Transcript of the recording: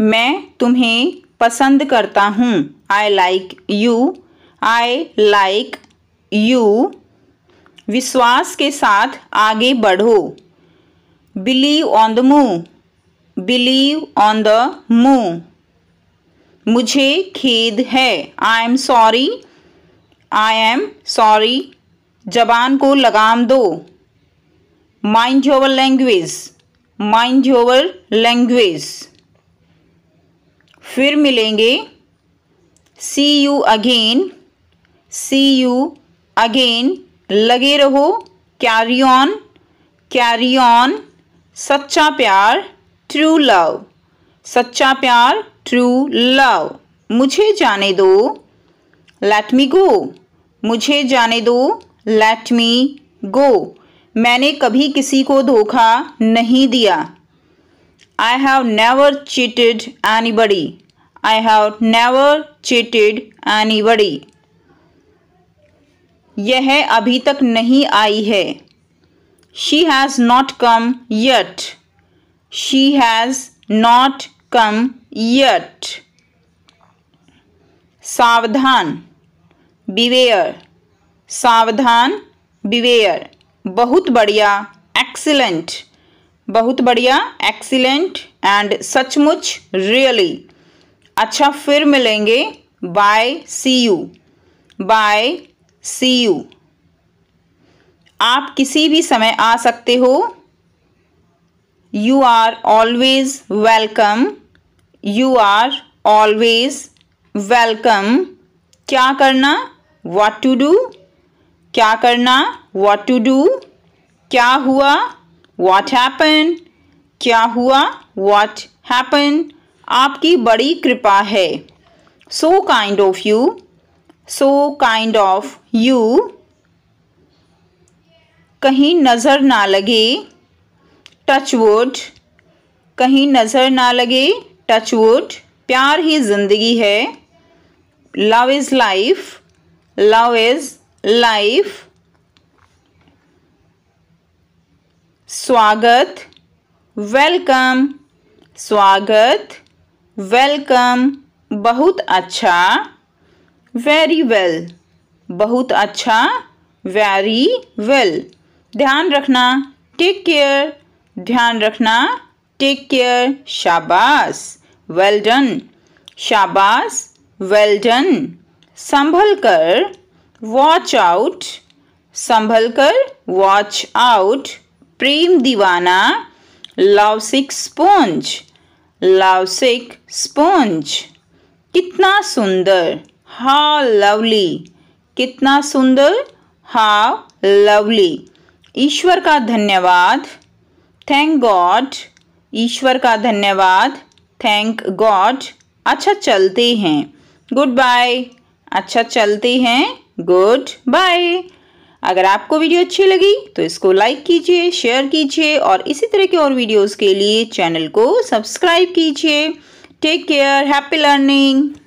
मैं तुम्हें पसंद करता हूँ I like you I like you विश्वास के साथ आगे बढ़ो believe on the move believe on the move मुझे खेद है I am sorry I am sorry जबान को लगाम दो mind your language mind your language फिर मिलेंगे see you again see you again लगे रहो कैरी ऑन कैरी ऑन सच्चा प्यार ट्रू लव सच्चा प्यार ट्रू लव मुझे जाने दो लेट मी गो मुझे जाने दो लेट मी गो मैंने कभी किसी को धोखा नहीं दिया I have never cheated anybody I have never cheated anybody. यह अभी तक नहीं आई है She has not come yet. She has not come yet. सावधान बिवेयर सावधान बिवेयर बहुत बढ़िया एक्सीलेंट बहुत बढ़िया एक्सीलेंट एंड सचमुच रियली really. अच्छा फिर मिलेंगे bye see you bye see you आप किसी भी समय आ सकते हो you are always welcome you are always welcome क्या करना वॉट टू डू क्या करना वॉट टू डू क्या हुआ वॉट हैपन क्या हुआ वॉट हैपन आपकी बड़ी कृपा है so kind of you so kind of you कहीं नज़र ना लगे टच वुड कहीं नज़र ना लगे टच वुड प्यार ही ज़िंदगी है love is life love is life स्वागत वेलकम स्वागत वेलकम बहुत अच्छा वेरी वेल बहुत अच्छा वेरी वेल ध्यान रखना टेक केयर ध्यान रखना टेक केयर शाबाश वेल डन शाबाश वेल डन संभल कर वॉच आउट संभल कर वॉच आउट प्रेम दीवाना lovesick sponge lovesick sponge कितना सुंदर हाउ लवली कितना सुंदर हाउ लवली ईश्वर का धन्यवाद थैंक गॉड ईश्वर का धन्यवाद थैंक गॉड अच्छा चलते हैं गुड बाय अच्छा चलते हैं गुड बाय अगर आपको वीडियो अच्छी लगी तो इसको लाइक कीजिए शेयर कीजिए और इसी तरह के और वीडियोस के लिए चैनल को सब्सक्राइब कीजिए टेक केयर हैप्पी लर्निंग